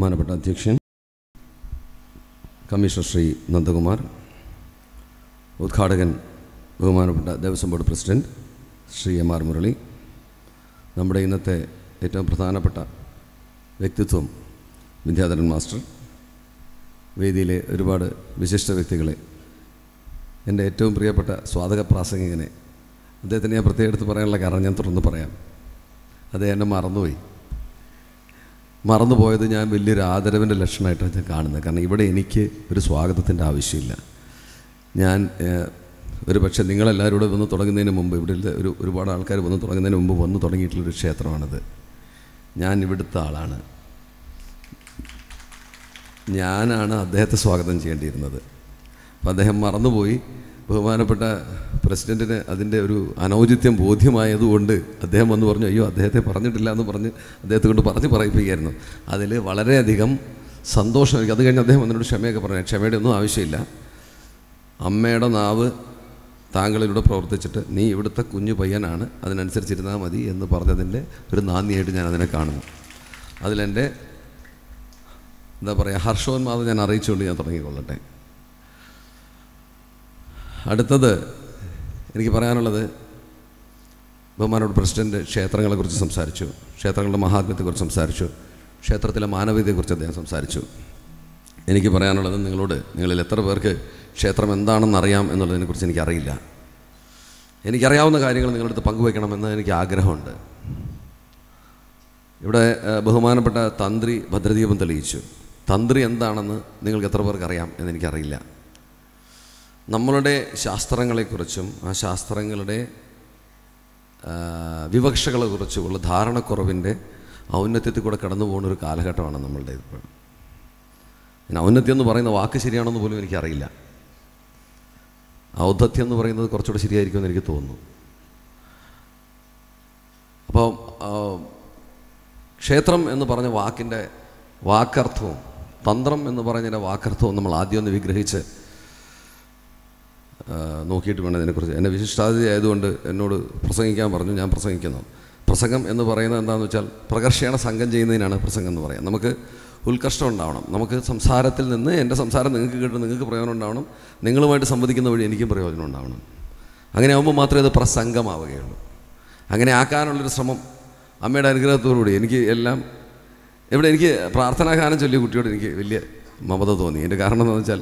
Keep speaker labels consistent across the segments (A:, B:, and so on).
A: ബഹുമാനപ്പെട്ട അധ്യക്ഷൻ കമ്മീഷണർ ശ്രീ നന്ദകുമാർ ഉദ്ഘാടകൻ ബഹുമാനപ്പെട്ട Devaswom board president Shri M R Murali നമ്മുടെ ഇന്നത്തെ ഏറ്റവും പ്രധാനപ്പെട്ട വ്യക്തിത്വം വിദ്യാധരൻ മാസ്റ്റർ വേദിയിലെ ഒരുപാട് വിശിഷ്ട വ്യക്തികളെ എൻ്റെ ഏറ്റവും പ്രിയപ്പെട്ട സ്വാതക പ്രാസംഗികനെ അദ്ദേഹത്തിന് ഞാൻ പ്രത്യേകം എടുത്ത് പറയാനുള്ള കാരണം ഞാൻ തുറന്ന് പറയാം അദ്ദേഹം എന്നെ മറന്നുപോയി മറന്നുപോയത് ഞാൻ വലിയൊരു ആദരവിൻ്റെ ലക്ഷണമായിട്ടാണ് ഞാൻ കാണുന്നത് കാരണം ഇവിടെ എനിക്ക് ഒരു സ്വാഗതത്തിൻ്റെ ആവശ്യമില്ല ഞാൻ ഒരു പക്ഷേ നിങ്ങളെല്ലാവരും ഇവിടെ വന്ന് തുടങ്ങുന്നതിന് മുമ്പ് ഇവിടെ ഒരു ഒരുപാട് ആൾക്കാർ വന്ന് തുടങ്ങുന്നതിന് മുമ്പ് വന്ന് തുടങ്ങിയിട്ടുള്ളൊരു ക്ഷേത്രമാണിത് ഞാൻ ഇവിടുത്തെ ആളാണ് ഞാനാണ് അദ്ദേഹത്തെ സ്വാഗതം ചെയ്യേണ്ടിയിരുന്നത് അപ്പോൾ അദ്ദേഹം മറന്നുപോയി ബഹുമാനപ്പെട്ട പ്രസിഡന്റിന് അതിൻ്റെ ഒരു അനൗചിത്യം ബോധ്യമായതുകൊണ്ട് അദ്ദേഹം വന്ന് പറഞ്ഞു അയ്യോ അദ്ദേഹത്തെ പറഞ്ഞിട്ടില്ല എന്ന് പറഞ്ഞ് അദ്ദേഹത്തെ കൊണ്ട് പറഞ്ഞ് പറയിപ്പിക്കുകയായിരുന്നു അതിൽ വളരെയധികം സന്തോഷം എനിക്ക് അത് കഴിഞ്ഞ് അദ്ദേഹം എന്നോട് ക്ഷമയൊക്കെ പറഞ്ഞു ക്ഷമയുടെ ഒന്നും ആവശ്യമില്ല അമ്മയുടെ നാവ് താങ്കളിലൂടെ പ്രവർത്തിച്ചിട്ട് നീ ഇവിടുത്തെ കുഞ്ഞു പയ്യനാണ് അതിനനുസരിച്ചിരുന്നാൽ മതി എന്ന് പറഞ്ഞതിൻ്റെ ഒരു നാന്ദിയായിട്ട് ഞാൻ അതിനെ കാണുന്നു അതിലെൻ്റെ എന്താ പറയുക ഹർഷോന്മാദം ഞാൻ അറിയിച്ചുകൊണ്ട് ഞാൻ തുടങ്ങിക്കൊള്ളട്ടെ അടുത്തത് എനിക്ക് പറയാനുള്ളത് ബഹുമാനോട് പ്രസിഡൻ്റ് ക്ഷേത്രങ്ങളെക്കുറിച്ച് സംസാരിച്ചു ക്ഷേത്രങ്ങളുടെ മഹാത്മ്യത്തെക്കുറിച്ച് സംസാരിച്ചു ക്ഷേത്രത്തിലെ മാനവീയതയെക്കുറിച്ച് അദ്ദേഹം സംസാരിച്ചു എനിക്ക് പറയാനുള്ളത് നിങ്ങളോട് നിങ്ങളിൽ എത്ര പേർക്ക് ക്ഷേത്രം എന്താണെന്ന് അറിയാം എന്നുള്ളതിനെക്കുറിച്ച് എനിക്കറിയില്ല എനിക്കറിയാവുന്ന കാര്യങ്ങൾ നിങ്ങളടുത്ത് പങ്കുവയ്ക്കണമെന്ന് എനിക്ക് ആഗ്രഹമുണ്ട് ഇവിടെ ബഹുമാനപ്പെട്ട തന്ത്രി ഭദ്രദീപം തെളിയിച്ചു തന്ത്രി എന്താണെന്ന് നിങ്ങൾക്ക് എത്ര പേർക്കറിയാം എന്നെനിക്കറിയില്ല നമ്മളുടെ ശാസ്ത്രങ്ങളെക്കുറിച്ചും ആ ശാസ്ത്രങ്ങളുടെ വിവക്ഷകളെക്കുറിച്ചുമുള്ള ധാരണക്കുറവിൻ്റെ ഔന്നത്യത്തിൽ കൂടെ കടന്നു പോകുന്ന ഒരു കാലഘട്ടമാണ് നമ്മളുടെ ഇപ്പോൾ ഔന്നത്യം എന്ന് പറയുന്ന വാക്ക് ശരിയാണെന്ന് പോലും എനിക്കറിയില്ല ഔദ്ധത്യം എന്ന് പറയുന്നത് കുറച്ചുകൂടെ ശരിയായിരിക്കുമെന്ന് എനിക്ക് തോന്നുന്നു അപ്പോൾ ക്ഷേത്രം എന്ന് പറഞ്ഞ വാക്കിൻ്റെ വാക്കർത്ഥവും തന്ത്രം എന്ന് പറഞ്ഞതിൻ്റെ വാക്കർത്ഥവും നമ്മൾ ആദ്യം ഒന്ന് വിഗ്രഹിച്ച് നോക്കിയിട്ട് വേണം ഇതിനെക്കുറിച്ച് എന്നെ വിശിഷ്ടാതിഥി ആയതുകൊണ്ട് എന്നോട് പ്രസംഗിക്കാൻ പറഞ്ഞു ഞാൻ പ്രസംഗിക്കുന്നു പ്രസംഗം എന്ന് പറയുന്നത് എന്താണെന്ന് വെച്ചാൽ പ്രകർഷണ സംഘം ചെയ്യുന്നതിനാണ് പ്രസംഗം എന്ന് പറയുന്നത് നമുക്ക് ഉത്കർഷ്ടം ഉണ്ടാവണം നമുക്ക് സംസാരത്തിൽ നിന്ന് എൻ്റെ സംസാരം നിങ്ങൾക്ക് കേട്ട് നിങ്ങൾക്ക് പ്രയോജനം ഉണ്ടാവണം നിങ്ങളുമായിട്ട് സംവദിക്കുന്ന വഴി എനിക്കും പ്രയോജനം ഉണ്ടാവണം അങ്ങനെ ആകുമ്പോൾ മാത്രമേ അത് പ്രസംഗമാവുകയുള്ളൂ അങ്ങനെ ആക്കാനുള്ളൊരു ശ്രമം അമ്മയുടെ അനുഗ്രഹത്തോടുകൂടി എനിക്ക് എല്ലാം ഇവിടെ എനിക്ക് പ്രാർത്ഥനാഗാനം ചൊല്ലിയ കുട്ടിയോട് എനിക്ക് വലിയ മമത തോന്നി എൻ്റെ കാരണം എന്താണെന്ന് വെച്ചാൽ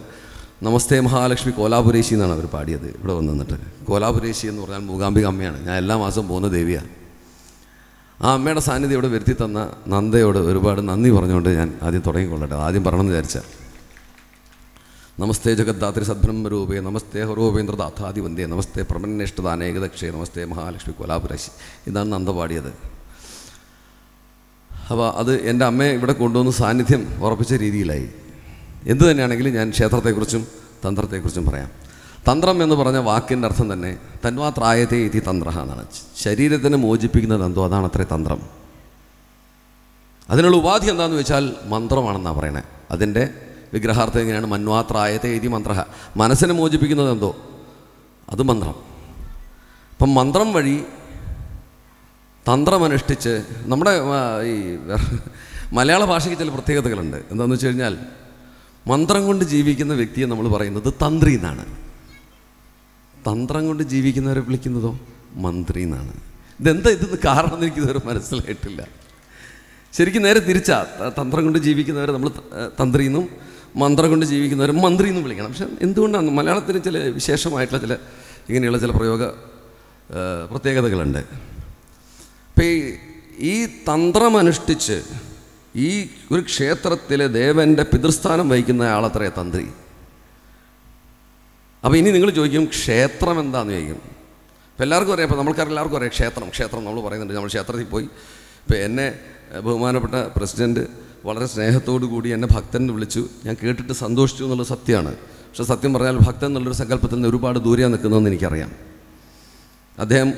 A: നമസ്തേ മഹാലക്ഷ്മി കോലാപുരേശി എന്നാണ് അവർ പാടിയത് ഇവിടെ വന്നിട്ട് കോലാപുരേശി എന്ന് പറഞ്ഞാൽ മൂകാംബിക അമ്മയാണ് ഞാൻ എല്ലാ മാസം പോകുന്ന ദേവിയാണ് ആ അമ്മയുടെ സാന്നിധ്യം ഇവിടെ വരുത്തി തന്ന നന്ദയോട് ഒരുപാട് നന്ദി പറഞ്ഞുകൊണ്ട് ഞാൻ ആദ്യം തുടങ്ങിക്കൊള്ളട്ടെ ആദ്യം പറയണമെന്ന് വിചാരിച്ച നമസ്തേ ജഗദ്ധാത്രി സദ്ബ്രഹ്മരൂപേ നമസ്തേ ഹൊറൂപേന്ദ്രദാഥാദി വന്ദേ നമസ്തേ പ്രമന്നേഷ്ടദാനേകദക്ഷേ നമസ്തേ മഹാലക്ഷ്മി കോലാപുരേശി ഇതാണ് നന്ദ പാടിയത് അപ്പോൾ അത് എൻ്റെ അമ്മയെ ഇവിടെ കൊണ്ടുവന്ന് സാന്നിധ്യം ഉറപ്പിച്ച രീതിയിലായി എന്തു തന്നെയാണെങ്കിലും ഞാൻ ക്ഷേത്രത്തെക്കുറിച്ചും തന്ത്രത്തെക്കുറിച്ചും പറയാം തന്ത്രം എന്ന് പറഞ്ഞ വാക്കിൻ്റെ അർത്ഥം തന്നെ തന്മാത്രായത്തെ ഇതി തന്ത്ര എന്നാണ് ശരീരത്തിന് മോചിപ്പിക്കുന്നത് എന്തോ അതാണ് അത്രേ തന്ത്രം അതിനുള്ള ഉപാധി എന്താണെന്ന് വെച്ചാൽ മന്ത്രമാണെന്നാണ് പറയണേ അതിൻ്റെ വിഗ്രഹാർത്ഥം എങ്ങനെയാണ് മന്വാത്രായത്തെ ഇതി മന്ത്ര മനസ്സിനെ മോചിപ്പിക്കുന്നത് എന്തോ അത് മന്ത്രം അപ്പം മന്ത്രം വഴി തന്ത്രമനുഷ്ഠിച്ച് നമ്മുടെ ഈ മലയാള ഭാഷയ്ക്ക് ചില പ്രത്യേകതകളുണ്ട് എന്താണെന്ന് വെച്ച് കഴിഞ്ഞാൽ മന്ത്രം കൊണ്ട് ജീവിക്കുന്ന വ്യക്തിയെ നമ്മൾ പറയുന്നത് തന്ത്രി എന്നാണ് തന്ത്രം കൊണ്ട് ജീവിക്കുന്നവരെ വിളിക്കുന്നതോ മന്ത്രി എന്നാണ് ഇതെന്താ ഇതെന്ന് കാരണം എന്ന് എനിക്കിതുവരെ മനസ്സിലായിട്ടില്ല ശരിക്കും നേരെ തിരിച്ചാ തന്ത്രം കൊണ്ട് ജീവിക്കുന്നവരെ നമ്മൾ തന്ത്രി എന്നും മന്ത്രം കൊണ്ട് ജീവിക്കുന്നവരെ മന്ത്രി എന്നും വിളിക്കണം പക്ഷെ എന്തുകൊണ്ടാണ് മലയാളത്തിന് ചില വിശേഷമായിട്ടുള്ള ചില ഇങ്ങനെയുള്ള ചില പ്രയോഗ പ്രത്യേകതകളുണ്ട് ഇപ്പം ഈ തന്ത്രമനുഷ്ഠിച്ച് ഈ ഒരു ക്ഷേത്രത്തിലെ ദേവൻ്റെ പിതൃസ്ഥാനം വഹിക്കുന്ന ആളത്രേ തന്ത്രി അപ്പോൾ ഇനി നിങ്ങൾ ചോദിക്കും ക്ഷേത്രം എന്താണെന്ന് ചോദിക്കും അപ്പോൾ എല്ലാവർക്കും അറിയാം അപ്പോൾ നമ്മൾക്കാർ എല്ലാവർക്കും അറിയാം ക്ഷേത്രം ക്ഷേത്രം നമ്മൾ പറയുന്നുണ്ട് നമ്മൾ ക്ഷേത്രത്തിൽ പോയി ഇപ്പോൾ എന്നെ ബഹുമാനപ്പെട്ട പ്രസിഡൻറ്റ് വളരെ സ്നേഹത്തോടു കൂടി എന്നെ ഭക്തനെ വിളിച്ചു ഞാൻ കേട്ടിട്ട് സന്തോഷിച്ചു എന്നുള്ളത് സത്യമാണ് പക്ഷേ സത്യം പറഞ്ഞാൽ ഭക്തൻ എന്നുള്ളൊരു സങ്കല്പത്തിൽ നിന്ന് ഒരുപാട് ദൂരെയാണ് നിൽക്കുന്നതെന്ന് എനിക്കറിയാം അദ്ദേഹം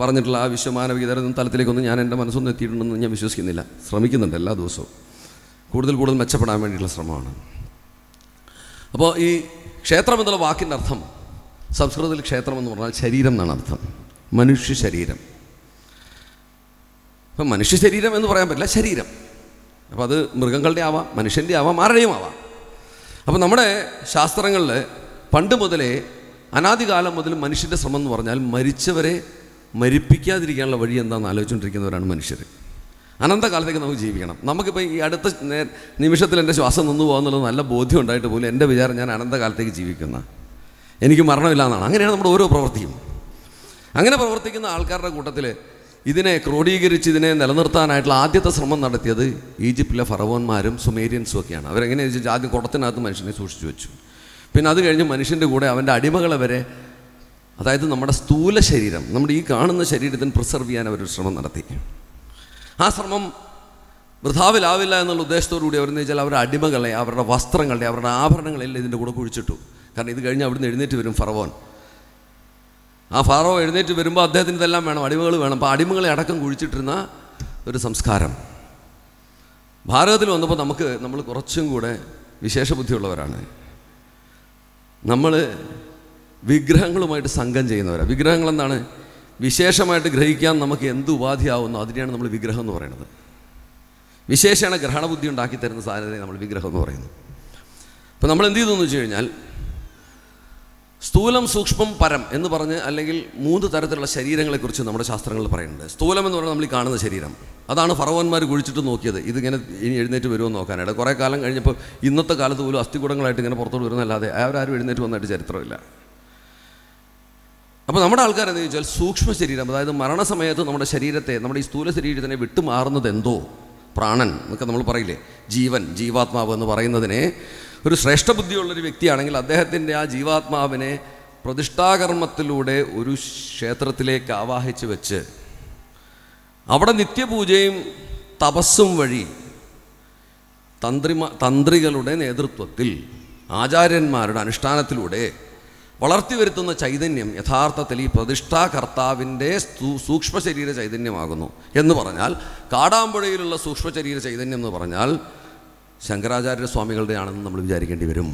A: പറഞ്ഞിട്ടുള്ള ആ വിശ്വമാനവ വിതരണം തലത്തിലേക്കൊന്നും ഞാൻ എൻ്റെ മനസ്സൊന്നും എത്തിയിട്ടുണ്ടെന്ന് ഞാൻ വിശ്വസിക്കുന്നില്ല ശ്രമിക്കുന്നുണ്ട് എല്ലാ ദിവസവും കൂടുതൽ കൂടുതൽ മെച്ചപ്പെടാൻ വേണ്ടിയിട്ടുള്ള ശ്രമമാണ് അപ്പോൾ ഈ ക്ഷേത്രം എന്നുള്ള വാക്കിൻ്റെ അർത്ഥം സംസ്കൃതത്തിൽ ക്ഷേത്രം എന്ന് പറഞ്ഞാൽ ശരീരം എന്നാണ് അർത്ഥം മനുഷ്യ ശരീരം അപ്പം മനുഷ്യ ശരീരം എന്ന് പറയാൻ പറ്റില്ല ശരീരം അപ്പോൾ അത് മൃഗങ്ങളുടെ ആവാം മനുഷ്യൻ്റെ ആവാം ആരുടെയും ആവാം അപ്പോൾ നമ്മുടെ ശാസ്ത്രങ്ങളിൽ പണ്ട് മുതലേ അനാദികാലം മുതൽ മനുഷ്യൻ്റെ ശ്രമം എന്ന് പറഞ്ഞാൽ മരിച്ചവരെ മരിപ്പിക്കാതിരിക്കാനുള്ള വഴി എന്താണെന്ന് ആലോചിച്ചുകൊണ്ടിരിക്കുന്നവരാണ് മനുഷ്യർ അനന്തകാലത്തേക്ക് നമുക്ക് ജീവിക്കണം നമുക്കിപ്പോൾ ഈ അടുത്ത നിമിഷത്തിൽ എൻ്റെ ശ്വാസം നിന്നു പോകുന്നുള്ളത് നല്ല ബോധ്യം ഉണ്ടായിട്ട് പോലും എൻ്റെ വിചാരം ഞാൻ അനന്തകാലത്തേക്ക് ജീവിക്കുന്ന എനിക്ക് മരണമില്ല എന്നാണ് അങ്ങനെയാണ് നമ്മുടെ ഓരോ പ്രവൃത്തിയും അങ്ങനെ പ്രവർത്തിക്കുന്ന ആൾക്കാരുടെ കൂട്ടത്തിൽ ഇതിനെ ക്രോഡീകരിച്ച് ഇതിനെ നിലനിർത്താനായിട്ടുള്ള ആദ്യത്തെ ശ്രമം നടത്തിയത് ഈജിപ്തിലെ ഫറവോന്മാരും സുമേരിയൻസും ഒക്കെയാണ് അവരെങ്ങനെയാണെന്ന് വെച്ചാൽ ആദ്യം കുടത്തിനകത്ത് മനുഷ്യനെ സൂക്ഷിച്ചു വെച്ചു പിന്നെ അത് കഴിഞ്ഞ് മനുഷ്യൻ്റെ കൂടെ അവൻ്റെ അടിമകളെ വരെ അതായത് നമ്മുടെ സ്ഥൂല ശരീരം നമ്മുടെ ഈ കാണുന്ന ശരീരത്തിന് പ്രിസർവ് ചെയ്യാൻ അവരൊരു ശ്രമം നടത്തി ആ ശ്രമം വൃഥാവിലാവില്ല എന്നുള്ള ഉദ്ദേശത്തോടു കൂടി അവരെന്ന് വെച്ചാൽ അവരുടെ അടിമകളെ അവരുടെ വസ്ത്രങ്ങളെ അവരുടെ ആഭരണങ്ങളെല്ലാം ഇതിൻ്റെ കൂടെ കുഴിച്ചിട്ടു കാരണം ഇത് കഴിഞ്ഞ് അവിടുന്ന് എഴുന്നേറ്റ് വരും ഫറവോൻ ആ ഫറവോ എഴുന്നേറ്റ് വരുമ്പോൾ അദ്ദേഹത്തിന് ഇതെല്ലാം വേണം അടിമകൾ വേണം അപ്പോൾ അടിമകളെ അടക്കം കുഴിച്ചിട്ടിരുന്ന ഒരു സംസ്കാരം ഭാരതത്തിൽ വന്നപ്പോൾ നമുക്ക് നമ്മൾ കുറച്ചും കൂടെ വിശേഷബുദ്ധിയുള്ളവരാണ് ബുദ്ധിയുള്ളവരാണ് നമ്മൾ വിഗ്രഹങ്ങളുമായിട്ട് സംഘം ചെയ്യുന്നവരാണ് വിഗ്രഹങ്ങൾ എന്താണ് വിശേഷമായിട്ട് ഗ്രഹിക്കാൻ നമുക്ക് എന്ത് ഉപാധിയാവുന്നു അതിനെയാണ് നമ്മൾ വിഗ്രഹം എന്ന് പറയുന്നത് വിശേഷമാണ് ഗ്രഹണബുദ്ധി ഉണ്ടാക്കി തരുന്ന സാധനത്തെ നമ്മൾ വിഗ്രഹം എന്ന് പറയുന്നത് അപ്പോൾ നമ്മൾ എന്ത് ചെയ്തു എന്ന് വെച്ച് കഴിഞ്ഞാൽ സ്ഥൂലം സൂക്ഷ്മം പരം എന്ന് പറഞ്ഞ് അല്ലെങ്കിൽ മൂന്ന് തരത്തിലുള്ള ശരീരങ്ങളെക്കുറിച്ച് നമ്മുടെ ശാസ്ത്രങ്ങളിൽ പറയുന്നുണ്ട് സ്ഥൂലം എന്ന് പറഞ്ഞാൽ നമ്മൾ ഈ കാണുന്ന ശരീരം അതാണ് ഫറവന്മാർ കുഴിച്ചിട്ട് നോക്കിയത് ഇതിങ്ങനെ ഇനി എഴുന്നേറ്റ് വരുമോ നോക്കാനായിട്ട് കുറേ കാലം കഴിഞ്ഞപ്പോൾ ഇന്നത്തെ കാലത്ത് പോലും അസ്ഥികൂടങ്ങളായിട്ട് ഇങ്ങനെ പുറത്തോട്ട് വരുന്നല്ലാതെ അവരാരും എഴുന്നേറ്റ് വന്നിട്ട് ചരിത്രമില്ല അപ്പോൾ നമ്മുടെ ആൾക്കാർ എന്ന് ചോദിച്ചാൽ സൂക്ഷ്മ ശരീരം അതായത് മരണസമയത്ത് നമ്മുടെ ശരീരത്തെ നമ്മുടെ ഈ സ്ഥൂല ശരീരത്തിനെ വിട്ടുമാറുന്നത് എന്തോ പ്രാണൻ എന്നൊക്കെ നമ്മൾ പറയില്ലേ ജീവൻ ജീവാത്മാവ് എന്ന് പറയുന്നതിനെ ഒരു ശ്രേഷ്ഠ ബുദ്ധിയുള്ളൊരു വ്യക്തിയാണെങ്കിൽ അദ്ദേഹത്തിൻ്റെ ആ ജീവാത്മാവിനെ പ്രതിഷ്ഠാകർമ്മത്തിലൂടെ ഒരു ക്ഷേത്രത്തിലേക്ക് ആവാഹിച്ച് വെച്ച് അവിടെ നിത്യപൂജയും തപസ്സും വഴി തന്ത്രിമാ തന്ത്രികളുടെ നേതൃത്വത്തിൽ ആചാര്യന്മാരുടെ അനുഷ്ഠാനത്തിലൂടെ വളർത്തി വരുത്തുന്ന ചൈതന്യം യഥാർത്ഥത്തിൽ ഈ പ്രതിഷ്ഠാകർത്താവിൻ്റെ ശരീര ചൈതന്യമാകുന്നു എന്ന് പറഞ്ഞാൽ കാടാമ്പുഴയിലുള്ള ശരീര ചൈതന്യം എന്ന് പറഞ്ഞാൽ ശങ്കരാചാര്യ സ്വാമികളുടെ നമ്മൾ വിചാരിക്കേണ്ടി വരും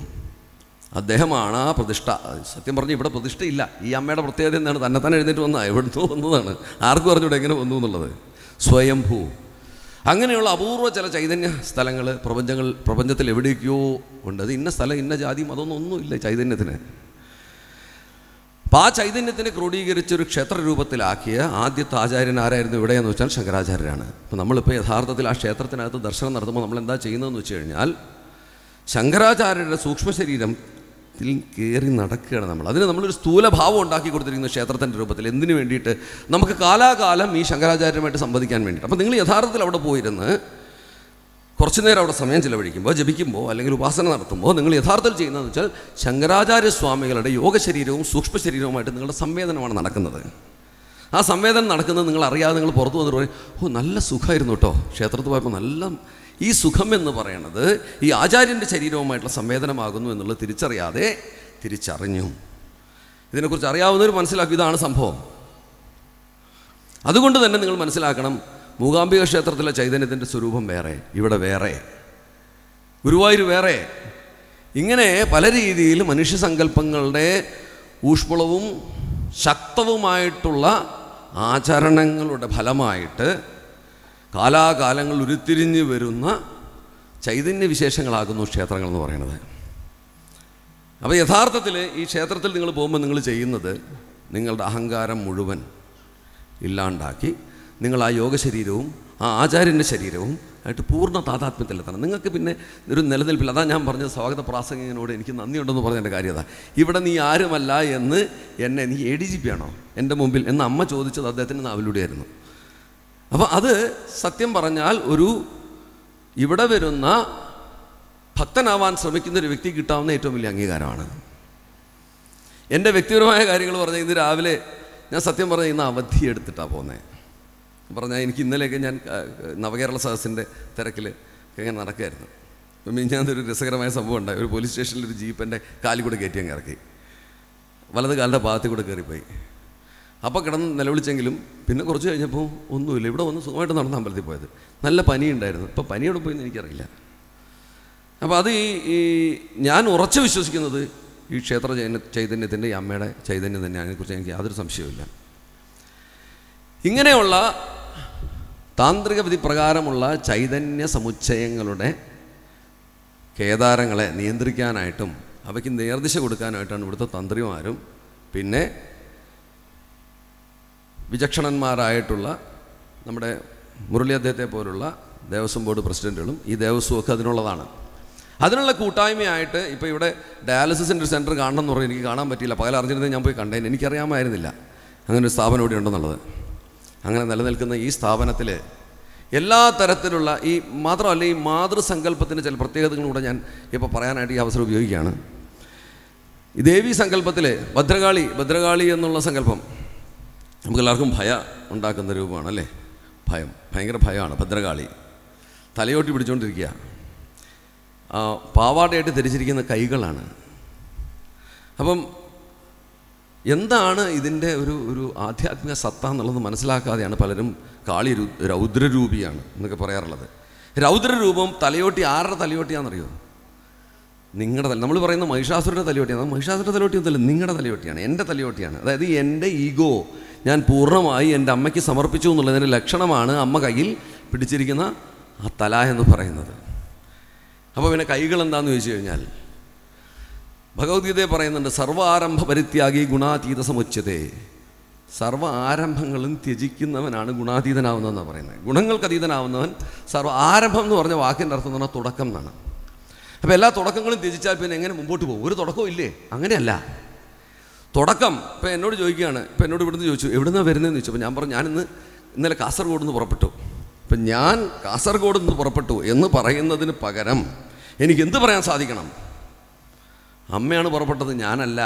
A: അദ്ദേഹമാണ് ആ പ്രതിഷ്ഠ സത്യം പറഞ്ഞ് ഇവിടെ പ്രതിഷ്ഠയില്ല ഈ അമ്മയുടെ പ്രത്യേകത എന്താണ് തന്നെ തന്നെ എഴുന്നേറ്റ് വന്നാൽ എവിടുന്ന് വന്നതാണ് ആർക്കും അറിഞ്ഞൂടെ എങ്ങനെ വന്നു എന്നുള്ളത് സ്വയംഭൂ അങ്ങനെയുള്ള അപൂർവ ചില ചൈതന്യ സ്ഥലങ്ങൾ പ്രപഞ്ചങ്ങൾ പ്രപഞ്ചത്തിൽ എവിടേക്കോ ഉണ്ട് അത് ഇന്ന സ്ഥലം ഇന്ന ജാതി മതമൊന്നും ഒന്നുമില്ല ചൈതന്യത്തിന് അപ്പോൾ ആ ചൈതന്യത്തിനെ ക്രോഡീകരിച്ചൊരു ക്ഷേത്ര രൂപത്തിലാക്കിയ ആദ്യത്തെ ആചാര്യൻ ആരായിരുന്നു ഇവിടെയെന്ന് വെച്ചാൽ ശങ്കരാചാര്യരാണ് അപ്പോൾ നമ്മളിപ്പോൾ യഥാർത്ഥത്തിൽ ആ ക്ഷേത്രത്തിനകത്ത് ദർശനം നടത്തുമ്പോൾ നമ്മൾ എന്താ ചെയ്യുന്നതെന്ന് വെച്ച് കഴിഞ്ഞാൽ ശങ്കരാചാര്യരുടെ സൂക്ഷ്മ ശരീരത്തിൽ കയറി നടക്കുകയാണ് നമ്മൾ അതിന് നമ്മളൊരു സ്ഥൂലഭാവം ഉണ്ടാക്കി കൊടുത്തിരിക്കുന്ന ക്ഷേത്രത്തിൻ്റെ രൂപത്തിൽ എന്തിനു വേണ്ടിയിട്ട് നമുക്ക് കാലാകാലം ഈ ശങ്കരാചാര്യരുമായിട്ട് സംവദിക്കാൻ വേണ്ടിയിട്ട് അപ്പോൾ നിങ്ങൾ യഥാർത്ഥത്തിൽ അവിടെ പോയിരുന്ന് കുറച്ചു നേരം അവിടെ സമയം ചിലവഴിക്കുമ്പോൾ ജപിക്കുമ്പോൾ അല്ലെങ്കിൽ ഉപാസന നടത്തുമ്പോൾ നിങ്ങൾ യഥാർത്ഥത്തിൽ ചെയ്യുന്നതെന്ന് വെച്ചാൽ ശങ്കരാചാര്യ സ്വാമികളുടെ യോഗശരീരവും സൂക്ഷ്മശരീരവുമായിട്ട് നിങ്ങളുടെ സംവേദനമാണ് നടക്കുന്നത് ആ സംവേദനം നടക്കുന്നത് നിങ്ങൾ അറിയാതെ നിങ്ങൾ പുറത്തു വന്നിട്ട് പറയും ഓ നല്ല സുഖമായിരുന്നു കേട്ടോ ക്ഷേത്രത്തിൽ പോയപ്പോൾ നല്ല ഈ സുഖം എന്ന് പറയണത് ഈ ആചാര്യൻ്റെ ശരീരവുമായിട്ടുള്ള സംവേദനമാകുന്നു എന്നുള്ളത് തിരിച്ചറിയാതെ തിരിച്ചറിഞ്ഞു ഇതിനെക്കുറിച്ച് അറിയാവുന്നവർ മനസ്സിലാക്കി ഇതാണ് സംഭവം അതുകൊണ്ട് തന്നെ നിങ്ങൾ മനസ്സിലാക്കണം മൂകാംബിക ക്ഷേത്രത്തിലെ ചൈതന്യത്തിൻ്റെ സ്വരൂപം വേറെ ഇവിടെ വേറെ ഗുരുവായൂർ വേറെ ഇങ്ങനെ പല രീതിയിൽ മനുഷ്യസങ്കല്പങ്ങളുടെ ഊഷ്മളവും ശക്തവുമായിട്ടുള്ള ആചരണങ്ങളുടെ ഫലമായിട്ട് കാലാകാലങ്ങൾ ഉരുത്തിരിഞ്ഞ് വരുന്ന ചൈതന്യവിശേഷങ്ങളാകുന്നു ക്ഷേത്രങ്ങൾ എന്ന് പറയുന്നത് അപ്പോൾ യഥാർത്ഥത്തിൽ ഈ ക്ഷേത്രത്തിൽ നിങ്ങൾ പോകുമ്പോൾ നിങ്ങൾ ചെയ്യുന്നത് നിങ്ങളുടെ അഹങ്കാരം മുഴുവൻ ഇല്ലാണ്ടാക്കി നിങ്ങൾ ആ യോഗ ശരീരവും ആ ആചാര്യൻ്റെ ശരീരവും ആയിട്ട് പൂർണ്ണ താതാത്മ്യത്തിലെത്തണം നിങ്ങൾക്ക് പിന്നെ ഒരു നിലനിൽപ്പില്ല അതാ ഞാൻ പറഞ്ഞ സ്വാഗത പ്രാസംഗികനോട് എനിക്ക് നന്ദിയുണ്ടെന്ന് പറഞ്ഞതിൻ്റെ കാര്യത ഇവിടെ നീ ആരുമല്ല എന്ന് എന്നെ നീ എ ഡി ജി പി ആണോ എൻ്റെ മുമ്പിൽ എന്ന് അമ്മ ചോദിച്ചത് അദ്ദേഹത്തിൻ്റെ നാവിലൂടെയായിരുന്നു അപ്പോൾ അത് സത്യം പറഞ്ഞാൽ ഒരു ഇവിടെ വരുന്ന ഭക്തനാവാൻ ശ്രമിക്കുന്ന ഒരു വ്യക്തി കിട്ടാവുന്ന ഏറ്റവും വലിയ അംഗീകാരമാണ് എൻ്റെ വ്യക്തിപരമായ കാര്യങ്ങൾ പറഞ്ഞാൽ ഇന്ന് രാവിലെ ഞാൻ സത്യം പറഞ്ഞാൽ ഇന്ന് അവധി എടുത്തിട്ടാണ് പോകുന്നത് പറഞ്ഞാൽ എനിക്ക് ഇന്നലെയൊക്കെ ഞാൻ നവകേരള സദസ്സിൻ്റെ തിരക്കിൽ ഇങ്ങനെ നടക്കുകയായിരുന്നു അപ്പം ഒരു രസകരമായ സംഭവം ഉണ്ടായി ഒരു പോലീസ് സ്റ്റേഷനിൽ ഒരു ജീപ്പിൻ്റെ കാലിൽ കൂടെ കയറ്റി അങ്ങ് ഇറക്കി വലത് കാലിൻ്റെ ഭാഗത്തിൽ കൂടെ കയറിപ്പോയി അപ്പോൾ കിടന്ന് നിലവിളിച്ചെങ്കിലും പിന്നെ കുറച്ച് കഴിഞ്ഞപ്പോൾ ഒന്നുമില്ല ഇവിടെ വന്ന് സുഖമായിട്ട് നടന്ന അമ്പലത്തിൽ പോയത് നല്ല പനി ഉണ്ടായിരുന്നു ഇപ്പോൾ പനിയോടെ പോയി എനിക്കറിയില്ല അപ്പോൾ അത് ഈ ഞാൻ ഉറച്ച് വിശ്വസിക്കുന്നത് ഈ ക്ഷേത്ര ചൈതന്യത്തിൻ്റെ ഈ അമ്മയുടെ ചൈതന്യം തന്നെയാണ് അതിനെക്കുറിച്ച് എനിക്ക് യാതൊരു സംശയവുമില്ല ഇങ്ങനെയുള്ള താന്ത്രിക വിധി പ്രകാരമുള്ള ചൈതന്യ സമുച്ചയങ്ങളുടെ കേദാരങ്ങളെ നിയന്ത്രിക്കാനായിട്ടും അവയ്ക്ക് നേർദിശ കൊടുക്കാനായിട്ടാണ് ഇവിടുത്തെ തന്ത്രിമാരും പിന്നെ വിചക്ഷണന്മാരായിട്ടുള്ള നമ്മുടെ മുരളി അദ്ദേഹത്തെ പോലുള്ള ദേവസ്വം ബോർഡ് പ്രസിഡൻറ്റുകളും ഈ ദേവസ്വമൊക്കെ അതിനുള്ളതാണ് അതിനുള്ള കൂട്ടായ്മയായിട്ട് ഇപ്പോൾ ഇവിടെ ഡയാലിസിൻ്റെ ഒരു സെൻറ്റർ കാണണം എന്ന് പറഞ്ഞാൽ എനിക്ക് കാണാൻ പറ്റിയില്ല പകൽ അറിഞ്ഞിരുന്നെങ്കിൽ ഞാൻ പോയി കണ്ടേന് എനിക്കറിയാമായിരുന്നില്ല അങ്ങനെ ഒരു സ്ഥാപനം ഇവിടെ ഉണ്ടെന്നുള്ളത് അങ്ങനെ നിലനിൽക്കുന്ന ഈ സ്ഥാപനത്തിൽ എല്ലാ തരത്തിലുള്ള ഈ മാത്രമല്ല ഈ മാതൃസങ്കല്പത്തിൻ്റെ ചില പ്രത്യേകതകളൂടെ ഞാൻ ഇപ്പോൾ പറയാനായിട്ട് ഈ അവസരം ഉപയോഗിക്കുകയാണ് ഈ ദേവി സങ്കല്പത്തിൽ ഭദ്രകാളി ഭദ്രകാളി എന്നുള്ള സങ്കല്പം നമുക്കെല്ലാവർക്കും ഭയ ഉണ്ടാക്കുന്ന രൂപമാണ് അല്ലേ ഭയം ഭയങ്കര ഭയമാണ് ഭദ്രകാളി തലയോട്ടി പിടിച്ചുകൊണ്ടിരിക്കുക പാവാടയായിട്ട് ധരിച്ചിരിക്കുന്ന കൈകളാണ് അപ്പം എന്താണ് ഇതിൻ്റെ ഒരു ഒരു ആധ്യാത്മിക സത്ത എന്നുള്ളത് മനസ്സിലാക്കാതെയാണ് പലരും കാളി രൗദ്രരൂപിയാണ് എന്നൊക്കെ പറയാറുള്ളത് രൗദ്രരൂപം തലയോട്ടി ആരുടെ തലയോട്ടിയാണെന്നറിയോ നിങ്ങളുടെ തല നമ്മൾ പറയുന്ന മഹിഷാസുരൻ്റെ തലയോട്ടിയാണ് മഹിഷാസുരൻ്റെ അല്ല നിങ്ങളുടെ തലയോട്ടിയാണ് എൻ്റെ തലയോട്ടിയാണ് അതായത് എൻ്റെ ഈഗോ ഞാൻ പൂർണ്ണമായി എൻ്റെ അമ്മയ്ക്ക് സമർപ്പിച്ചു എന്നുള്ളതിൻ്റെ ലക്ഷണമാണ് അമ്മ കയ്യിൽ പിടിച്ചിരിക്കുന്ന ആ തല എന്ന് പറയുന്നത് അപ്പോൾ പിന്നെ കൈകൾ എന്താണെന്ന് ചോദിച്ചു കഴിഞ്ഞാൽ ഭഗവത്ഗീതയെ പറയുന്നുണ്ട് സർവ പരിത്യാഗി ഗുണാതീത സമുച്ചതേ സർവ്വ ആരംഭങ്ങളും ത്യജിക്കുന്നവനാണ് ഗുണാതീതനാവുന്നതെന്നാണ് പറയുന്നത് ഗുണങ്ങൾക്ക് അതീതനാവുന്നവൻ സർവ്വ ആരംഭം എന്ന് പറഞ്ഞ വാക്കിൻ്റെ അർത്ഥം എന്ന് പറഞ്ഞാൽ തുടക്കം എന്നാണ് അപ്പോൾ എല്ലാ തുടക്കങ്ങളും ത്യജിച്ചാൽ പിന്നെ എങ്ങനെ മുമ്പോട്ട് പോകും ഒരു തുടക്കവും ഇല്ലേ അങ്ങനെയല്ല തുടക്കം ഇപ്പം എന്നോട് ചോദിക്കുകയാണ് ഇപ്പം എന്നോട് ഇവിടുന്ന് ചോദിച്ചു എവിടുന്നാണ് വരുന്നതെന്ന് ചോദിച്ചു അപ്പോൾ ഞാൻ പറഞ്ഞു ഞാനിന്ന് ഇന്നലെ കാസർഗോഡ് നിന്ന് പുറപ്പെട്ടു അപ്പം ഞാൻ കാസർഗോഡ് നിന്ന് പുറപ്പെട്ടു എന്ന് പറയുന്നതിന് പകരം എനിക്ക് എന്ത് പറയാൻ സാധിക്കണം അമ്മയാണ് പുറപ്പെട്ടത് ഞാനല്ല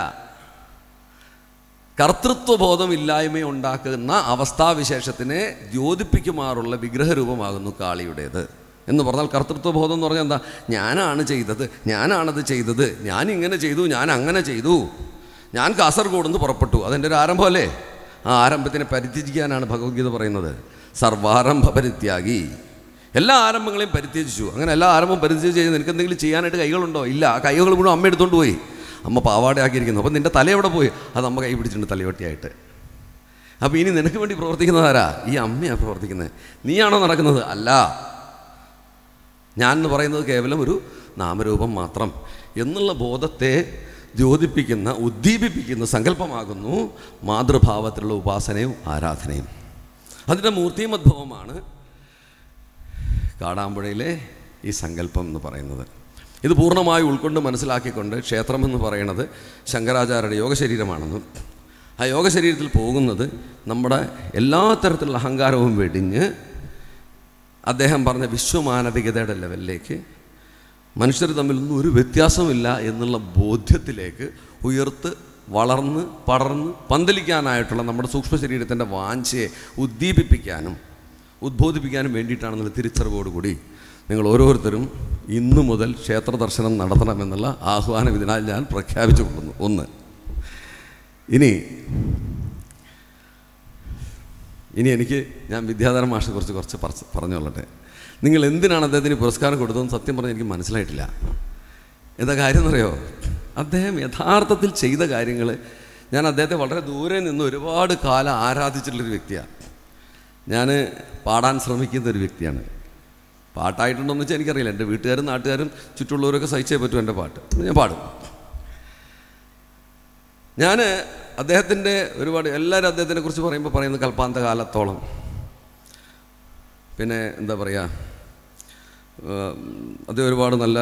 A: കർത്തൃത്വബോധം ഇല്ലായ്മ ഉണ്ടാക്കുന്ന അവസ്ഥാവിശേഷത്തിനെ ജ്യോതിപ്പിക്കുമാറുള്ള വിഗ്രഹരൂപമാകുന്നു കാളിയുടേത് എന്ന് പറഞ്ഞാൽ കർത്തൃത്വബോധം എന്ന് പറഞ്ഞാൽ എന്താ ഞാനാണ് ചെയ്തത് ഞാനാണത് ചെയ്തത് ഞാൻ ഇങ്ങനെ ചെയ്തു ഞാൻ അങ്ങനെ ചെയ്തു ഞാൻ കാസർഗോഡ് നിന്ന് പുറപ്പെട്ടു അതെൻ്റെ ഒരു ആരംഭമല്ലേ ആ ആരംഭത്തിനെ പരിത്യജിക്കാനാണ് ഭഗവത്ഗീത പറയുന്നത് സർവാരംഭ പരിത്യാഗി എല്ലാ ആരംഭങ്ങളെയും പരിത്യജിച്ചു അങ്ങനെ എല്ലാ ആരംഭവും പരിത്യജിച്ച് കഴിഞ്ഞാൽ നിനക്ക് എന്തെങ്കിലും ചെയ്യാനായിട്ട് കൈകളുണ്ടോ ഇല്ല ആ കൈകൾ മുഴുവൻ അമ്മ എടുത്തുകൊണ്ട് പോയി അമ്മ പാവാടയാക്കിയിരിക്കുന്നു അപ്പം നിൻ്റെ തല എവിടെ പോയി അത് അമ്മ കൈ പിടിച്ചിട്ടുണ്ട് തലവെട്ടിയായിട്ട് അപ്പോൾ ഇനി നിനക്ക് വേണ്ടി പ്രവർത്തിക്കുന്നത് ആരാ ഈ അമ്മയാണ് പ്രവർത്തിക്കുന്നത് നീയാണോ നടക്കുന്നത് അല്ല ഞാൻ എന്ന് പറയുന്നത് കേവലം ഒരു നാമരൂപം മാത്രം എന്നുള്ള ബോധത്തെ ദ്യോതിപ്പിക്കുന്ന ഉദ്ദീപിപ്പിക്കുന്ന സങ്കല്പമാകുന്നു മാതൃഭാവത്തിലുള്ള ഉപാസനയും ആരാധനയും അതിൻ്റെ മൂർത്തിമദ്ഭവമാണ് കാടാമ്പുഴയിലെ ഈ സങ്കല്പം എന്ന് പറയുന്നത് ഇത് പൂർണ്ണമായി ഉൾക്കൊണ്ട് മനസ്സിലാക്കിക്കൊണ്ട് ക്ഷേത്രം എന്ന് പറയുന്നത് ശങ്കരാചാര്യയുടെ യോഗശരീരമാണെന്നും ആ യോഗശരീരത്തിൽ പോകുന്നത് നമ്മുടെ എല്ലാ തരത്തിലുള്ള അഹങ്കാരവും വെടിഞ്ഞ് അദ്ദേഹം പറഞ്ഞ വിശ്വമാനവികതയുടെ ലെവലിലേക്ക് മനുഷ്യർ തമ്മിലൊന്നും ഒരു വ്യത്യാസമില്ല എന്നുള്ള ബോധ്യത്തിലേക്ക് ഉയർത്ത് വളർന്ന് പടർന്ന് പന്തലിക്കാനായിട്ടുള്ള നമ്മുടെ സൂക്ഷ്മ ശരീരത്തിൻ്റെ വാഞ്ചയെ ഉദ്ദീപിപ്പിക്കാനും ഉദ്ബോധിപ്പിക്കാനും വേണ്ടിയിട്ടാണെന്നുള്ള തിരിച്ചറിവോടുകൂടി നിങ്ങൾ ഓരോരുത്തരും ഇന്നു മുതൽ ക്ഷേത്ര ദർശനം നടത്തണമെന്നുള്ള ആഹ്വാനം ഇതിനാൽ ഞാൻ പ്രഖ്യാപിച്ചു കൊള്ളുന്നു ഒന്ന് ഇനി ഇനി എനിക്ക് ഞാൻ വിദ്യാധര മാഷിനെക്കുറിച്ച് കുറച്ച് പറ പറഞ്ഞുകൊള്ളട്ടെ നിങ്ങൾ എന്തിനാണ് അദ്ദേഹത്തിന് പുരസ്കാരം കൊടുത്തതെന്ന് സത്യം പറഞ്ഞാൽ എനിക്ക് മനസ്സിലായിട്ടില്ല എന്താ കാര്യം എന്നറിയോ അദ്ദേഹം യഥാർത്ഥത്തിൽ ചെയ്ത കാര്യങ്ങൾ ഞാൻ അദ്ദേഹത്തെ വളരെ ദൂരെ നിന്ന് ഒരുപാട് കാലം ആരാധിച്ചിട്ടുള്ളൊരു വ്യക്തിയാണ് ഞാൻ പാടാൻ ശ്രമിക്കുന്ന ഒരു വ്യക്തിയാണ് പാട്ടായിട്ടുണ്ടോയെന്ന് വെച്ചാൽ എനിക്കറിയില്ല എൻ്റെ വീട്ടുകാരും നാട്ടുകാരും ചുറ്റുള്ളവരൊക്കെ സഹിച്ചേ പറ്റും എൻ്റെ പാട്ട് ഞാൻ പാടും ഞാൻ അദ്ദേഹത്തിൻ്റെ ഒരുപാട് എല്ലാവരും അദ്ദേഹത്തിനെ കുറിച്ച് പറയുമ്പോൾ പറയുന്നത് കൽപ്പാന്ത കാലത്തോളം പിന്നെ എന്താ പറയുക അദ്ദേഹം ഒരുപാട് നല്ല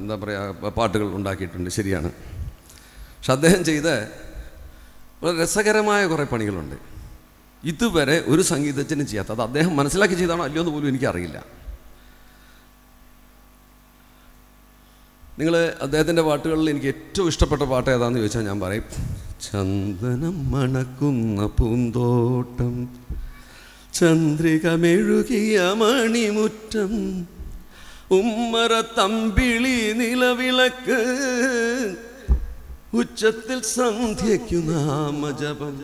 A: എന്താ പറയുക പാട്ടുകൾ ഉണ്ടാക്കിയിട്ടുണ്ട് ശരിയാണ് പക്ഷെ അദ്ദേഹം ചെയ്ത രസകരമായ കുറേ പണികളുണ്ട് ഇതുവരെ ഒരു സംഗീതജ്ഞനും ചെയ്യാത്ത അത് അദ്ദേഹം മനസ്സിലാക്കി ചെയ്താണോ അല്ലയോ എന്ന് പോലും എനിക്കറിയില്ല നിങ്ങൾ അദ്ദേഹത്തിൻ്റെ പാട്ടുകളിൽ എനിക്ക് ഏറ്റവും ഇഷ്ടപ്പെട്ട പാട്ട് ഏതാന്ന് ചോദിച്ചാൽ ഞാൻ പറയും ചന്ദനം മണക്കുന്ന പൂന്തോട്ടം ചന്ദ്രിക മെഴുകിയ മണിമുറ്റം ഉമ്മറ തമ്പിളി നിലവിളക്ക് ഉച്ചത്തിൽ സന്ധ്യയ്ക്കു നാമജപം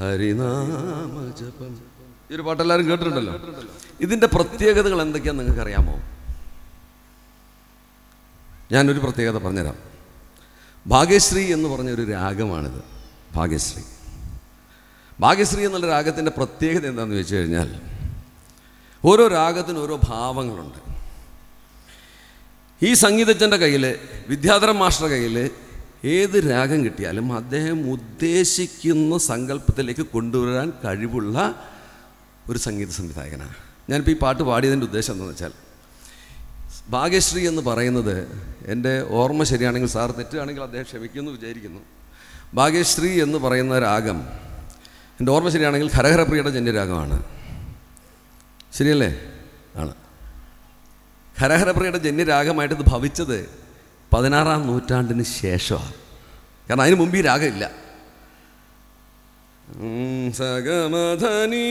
A: ഹരിനാമജപം
B: ഈ ഒരു പാട്ട് എല്ലാവരും കേട്ടിട്ടുണ്ടല്ലോ
A: ഇതിൻ്റെ പ്രത്യേകതകൾ എന്തൊക്കെയാണെന്ന് നിങ്ങൾക്ക് അറിയാമോ ഞാനൊരു പ്രത്യേകത പറഞ്ഞുതരാം ഭാഗ്യശ്രീ എന്ന് പറഞ്ഞ ഒരു രാഗമാണിത് ഭാഗ്യശ്രീ ഭാഗ്യശ്രീ എന്നുള്ള രാഗത്തിൻ്റെ പ്രത്യേകത എന്താണെന്ന് വെച്ച് കഴിഞ്ഞാൽ ഓരോ രാഗത്തിനും ഓരോ ഭാവങ്ങളുണ്ട് ഈ സംഗീതജ്ഞൻ്റെ കയ്യിൽ വിദ്യാധരൻ മാസ്റ്ററുടെ കയ്യിൽ ഏത് രാഗം കിട്ടിയാലും അദ്ദേഹം ഉദ്ദേശിക്കുന്ന സങ്കല്പത്തിലേക്ക് കൊണ്ടുവരാൻ കഴിവുള്ള ഒരു സംഗീത സംവിധായകനാണ് ഞാനിപ്പോൾ ഈ പാട്ട് പാടിയതിൻ്റെ ഉദ്ദേശം എന്താണെന്ന് വെച്ചാൽ ഭാഗ്യശ്രീ എന്ന് പറയുന്നത് എൻ്റെ ഓർമ്മ ശരിയാണെങ്കിൽ സാർ തെറ്റുകയാണെങ്കിൽ അദ്ദേഹം ക്ഷമിക്കുമെന്ന് വിചാരിക്കുന്നു ഭാഗ്യശ്രീ എന്ന് പറയുന്ന രാഗം എൻ്റെ ഓർമ്മ ശരിയാണെങ്കിൽ ഖരഹരപ്രിയയുടെ ജന്യരാഗമാണ് ശരിയല്ലേ ആണ് ഖരഹരപ്രിയയുടെ ജന്യരാഗമായിട്ട് ഭവിച്ചത് പതിനാറാം നൂറ്റാണ്ടിന് ശേഷമാണ് കാരണം അതിന് മുമ്പ് ഈ രാഗമില്ല സഗമധനി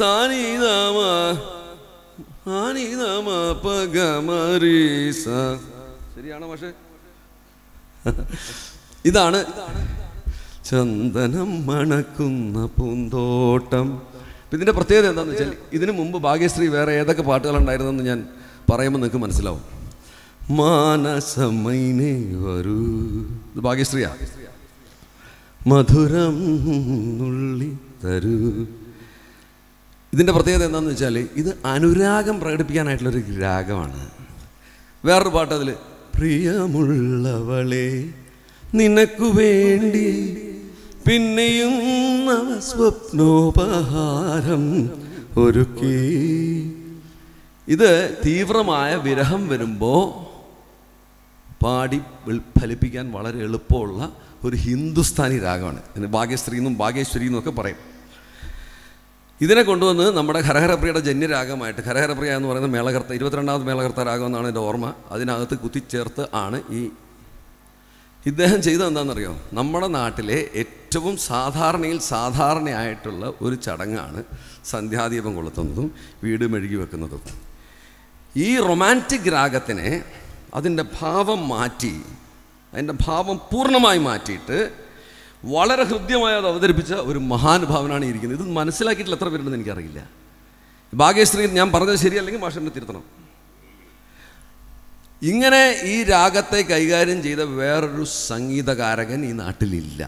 A: സാനിതമ പഗമരീസ ശരിയാണോ പക്ഷേ ഇതാണ് ചന്ദനം മണക്കുന്ന പൂന്തോട്ടം ഇതിൻ്റെ പ്രത്യേകത എന്താണെന്ന് വെച്ചാൽ ഇതിനു മുമ്പ് ഭാഗ്യശ്രീ വേറെ ഏതൊക്കെ പാട്ടുകളുണ്ടായിരുന്നെന്ന് ഞാൻ പറയുമ്പോൾ നിങ്ങൾക്ക് മനസ്സിലാവും మానసమైనే ഇത് ഭാഗ്യശ്രീയ മധുരം നുള്ളി തരൂ ഇതിൻ്റെ പ്രത്യേകത എന്താണെന്ന് വെച്ചാൽ ഇത് അനുരാഗം പ്രകടിപ്പിക്കാനായിട്ടുള്ളൊരു രാഗമാണ് വേറൊരു പാട്ട് അതിൽ പ്രിയമുള്ളവളെ നിനക്കു വേണ്ടി പിന്നെയും സ്വപ്നോപഹാരം ഒരുക്കി ഇത് തീവ്രമായ വിരഹം വരുമ്പോൾ പാടി ഫലിപ്പിക്കാൻ വളരെ എളുപ്പമുള്ള ഒരു ഹിന്ദുസ്ഥാനി രാഗമാണ് ഭാഗ്യശ്രീ എന്നും ഭാഗ്യേശ്വരി എന്നൊക്കെ പറയും ഇതിനെ കൊണ്ടുവന്ന് നമ്മുടെ ഹരഹരപ്രിയയുടെ ജന്യരാഗമായിട്ട് ഹരഹരപ്രിയ എന്ന് പറയുന്ന മേളകർത്ത ഇരുപത്തിരണ്ടാമത് മേളകർത്ത രാഗം എന്നാണ് എൻ്റെ ഓർമ്മ അതിനകത്ത് കുത്തിച്ചേർത്ത് ആണ് ഈ ഇദ്ദേഹം ചെയ്തത് എന്താണെന്നറിയോ നമ്മുടെ നാട്ടിലെ ഏറ്റവും സാധാരണയിൽ സാധാരണയായിട്ടുള്ള ഒരു ചടങ്ങാണ് സന്ധ്യാദീപം കൊളുത്തുന്നതും വീട് മെഴുകി വെക്കുന്നതും ഈ റൊമാൻറ്റിക് രാഗത്തിനെ അതിൻ്റെ ഭാവം മാറ്റി അതിൻ്റെ ഭാവം പൂർണ്ണമായി മാറ്റിയിട്ട് വളരെ ഹൃദ്യമായി അത് അവതരിപ്പിച്ച ഒരു മഹാനുഭാവനാണ് ഇരിക്കുന്നത് ഇത് മനസ്സിലാക്കിയിട്ടില്ല എത്ര പേരുണ്ടെന്ന് എനിക്കറിയില്ല ഭാഗ്യശ്രീ ഞാൻ പറഞ്ഞത് ശരിയല്ലെങ്കിൽ മാഷിനെ തിരുത്തണം ഇങ്ങനെ ഈ രാഗത്തെ കൈകാര്യം ചെയ്ത വേറൊരു സംഗീതകാരകൻ ഈ നാട്ടിലില്ല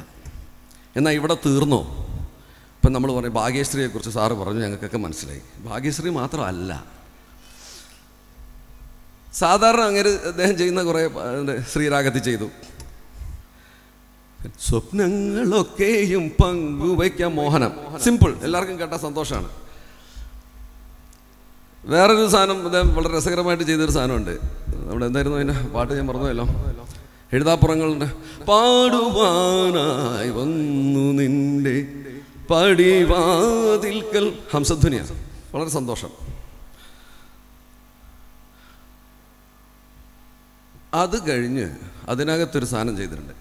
A: എന്നാൽ ഇവിടെ തീർന്നോ ഇപ്പം നമ്മൾ പറയും ഭാഗ്യശ്രീയെക്കുറിച്ച് സാറ് പറഞ്ഞു ഞങ്ങൾക്കൊക്കെ മനസ്സിലായി ഭാഗ്യശ്രീ മാത്രമല്ല സാധാരണ അങ്ങനെ അദ്ദേഹം ചെയ്യുന്ന കുറേ ശ്രീരാഗത്തിൽ ചെയ്തു സ്വപ്നങ്ങളൊക്കെയും പങ്കുവയ്ക്കാം മോഹനം സിമ്പിൾ എല്ലാവർക്കും കേട്ട സന്തോഷമാണ് വേറൊരു സാധനം അദ്ദേഹം വളരെ രസകരമായിട്ട് ചെയ്തൊരു സാധനമുണ്ട് നമ്മുടെ എന്തായിരുന്നു അതിൻ്റെ പാട്ട് ഞാൻ പറഞ്ഞല്ലോ എഴുതാപ്പുറങ്ങളുണ്ട് പാടുവാനായി വന്നു നിന്റെ പടിവാതിൽക്കൽ ഹംസധ്വനിയാണ് വളരെ സന്തോഷം അത് കഴിഞ്ഞ് അതിനകത്തൊരു സാധനം ചെയ്തിട്ടുണ്ട്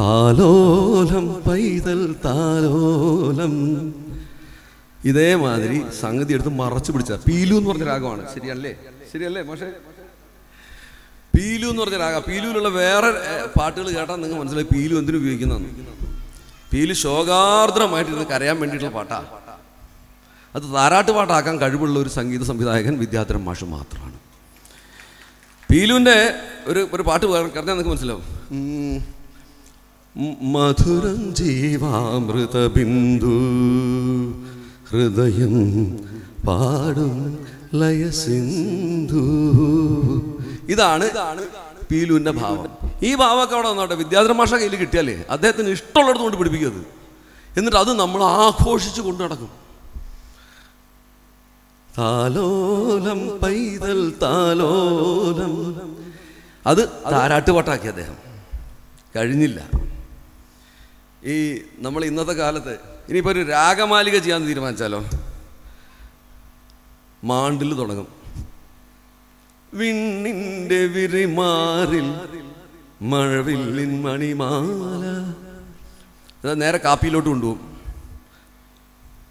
A: താലോലം പൈതൽ താലോലം ഇതേമാതിരി സംഗതി എടുത്ത് മറച്ചു പിടിച്ച പീലു എന്ന് പറഞ്ഞ രാഗമാണ് ശരിയല്ലേ ശരിയല്ലേ പക്ഷേ പീലു എന്ന് പറഞ്ഞ രാഗം പീലുവിലുള്ള വേറെ പാട്ടുകൾ കേട്ടാൽ നിങ്ങൾ മനസ്സിലായി പീലു എന്തിനു ഉപയോഗിക്കുന്ന പീലു ഇരുന്ന് കരയാൻ വേണ്ടിയിട്ടുള്ള പാട്ടാ അത് താരാട്ട് പാട്ടാക്കാൻ കഴിവുള്ള ഒരു സംഗീത സംവിധായകൻ വിദ്യാധരൻ മാഷ് മാത്രമാണ് പീലുവിൻ്റെ ഒരു ഒരു പാട്ട് കറഞ്ഞാൽ നിങ്ങൾക്ക് മനസ്സിലാവും മധുരം ജീവാമൃത ബിന്ദു ഹൃദയം പാടും ലയസിന്ധു ഇതാണ് പീലുവിൻ്റെ ഭാവം ഈ ഭാവമൊക്കെ അവിടെ വന്നോട്ടെ വിദ്യാധര മാഷ കയ്യിൽ കിട്ടിയാലേ അദ്ദേഹത്തിന് ഇഷ്ടമുള്ളിടത്ത് കൊണ്ട് പിടിപ്പിക്കരുത് എന്നിട്ട് അത് നമ്മൾ ആഘോഷിച്ച് കൊണ്ടു നടക്കും താലോലം പൈതൽ താലോലം അത് താരാട്ടുപാട്ടാക്കി അദ്ദേഹം കഴിഞ്ഞില്ല ഈ നമ്മൾ ഇന്നത്തെ കാലത്ത് ഇനിയിപ്പോൾ ഒരു രാഗമാലിക ചെയ്യാൻ തീരുമാനിച്ചാലോ മാണ്ടിൽ തുടങ്ങും വിണ്ണിൻ്റെ വിരിമാറിൽ മഴവില്ലിൻ മണിമാല നേരെ കാപ്പിയിലോട്ട് കൊണ്ടുപോകും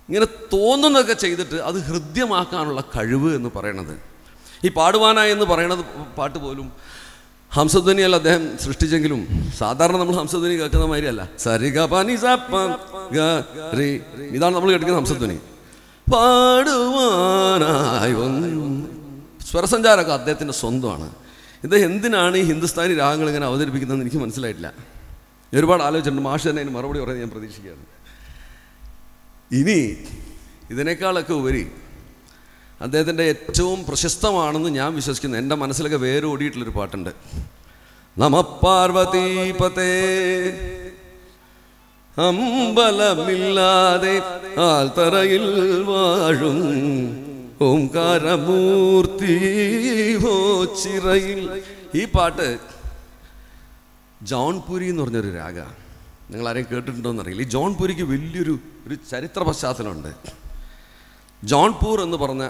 A: ഇങ്ങനെ തോന്നുന്നതൊക്കെ ചെയ്തിട്ട് അത് ഹൃദ്യമാക്കാനുള്ള കഴിവ് എന്ന് പറയണത് ഈ പാടുവാനായി എന്ന് പറയണത് പാട്ട് പോലും ഹംസധ്വനിയല്ല അദ്ദേഹം സൃഷ്ടിച്ചെങ്കിലും സാധാരണ നമ്മൾ ഹംസധ്വനി കേൾക്കുന്ന മാതിരിയല്ല സരിഗ പനി ഇതാണ് നമ്മൾ കേൾക്കുന്ന ഹംസധ്വനി പാടുവാനായി സ്വരസഞ്ചാരമൊക്കെ അദ്ദേഹത്തിൻ്റെ സ്വന്തമാണ് ഇദ്ദേഹം എന്തിനാണ് ഈ ഹിന്ദുസ്ഥാനി രാഗങ്ങൾ ഇങ്ങനെ അവതരിപ്പിക്കുന്നതെന്ന് എനിക്ക് മനസ്സിലായിട്ടില്ല ഒരുപാട് ആലോചിച്ചിട്ടുണ്ട് മാഷ് തന്നെ അതിന് മറുപടി പറയാൻ ഞാൻ പ്രതീക്ഷിക്കുകയാണ് ഇനി ഇതിനേക്കാളൊക്കെ ഉപരി അദ്ദേഹത്തിൻ്റെ ഏറ്റവും പ്രശസ്തമാണെന്ന് ഞാൻ വിശ്വസിക്കുന്നു എൻ്റെ മനസ്സിലൊക്കെ വേറെ ഓടിയിട്ടുള്ളൊരു പാട്ടുണ്ട് നമ പാർവതീപതേ അമ്പലമില്ലാതെ ആൽത്തറയിൽ വാഴും ഓംകാരമൂർത്തി ഹോ ചിറയിൽ ഈ പാട്ട് ജോൺപുരി എന്ന് പറഞ്ഞൊരു രാഗ നിങ്ങൾ കേട്ടിട്ടുണ്ടോ എന്നറിയില്ല ഈ ജോൺപുരിക്ക് വലിയൊരു ഒരു ചരിത്ര പശ്ചാത്തലമുണ്ട് ജോൺപൂർ എന്ന് പറഞ്ഞ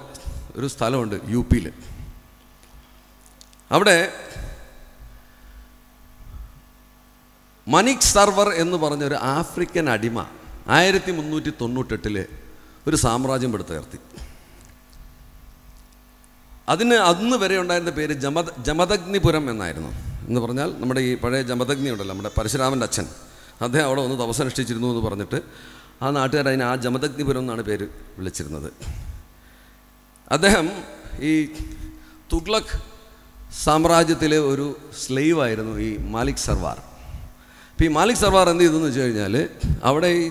A: ഒരു സ്ഥലമുണ്ട് യു പിയിൽ അവിടെ മനിക് സർവർ എന്ന് പറഞ്ഞ ഒരു ആഫ്രിക്കൻ അടിമ ആയിരത്തി മുന്നൂറ്റി തൊണ്ണൂറ്റെട്ടിൽ ഒരു സാമ്രാജ്യം എടുത്തുയർത്തി അതിന് അന്ന് വരെ ഉണ്ടായിരുന്ന പേര് ജമ ജമദഗ്നിപുരം എന്നായിരുന്നു എന്ന് പറഞ്ഞാൽ നമ്മുടെ ഈ പഴയ ജമദഗ്നി ഉണ്ടല്ലോ നമ്മുടെ പരശുരാമൻ്റെ അച്ഛൻ അദ്ദേഹം അവിടെ ഒന്ന് തപസനുഷ്ഠിച്ചിരുന്നു എന്ന് പറഞ്ഞിട്ട് ആ നാട്ടുകാർ അതിന് ആ ജമദഗ്നിപുരം എന്നാണ് പേര് വിളിച്ചിരുന്നത് അദ്ദേഹം ഈ തുഗ്ലക് സാമ്രാജ്യത്തിലെ ഒരു സ്ലേവ് ആയിരുന്നു ഈ മാലിക് സർവാർ അപ്പോൾ ഈ മാലിക് സർവാർ എന്ത് ചെയ്തെന്ന് വെച്ച് കഴിഞ്ഞാൽ അവിടെ ഈ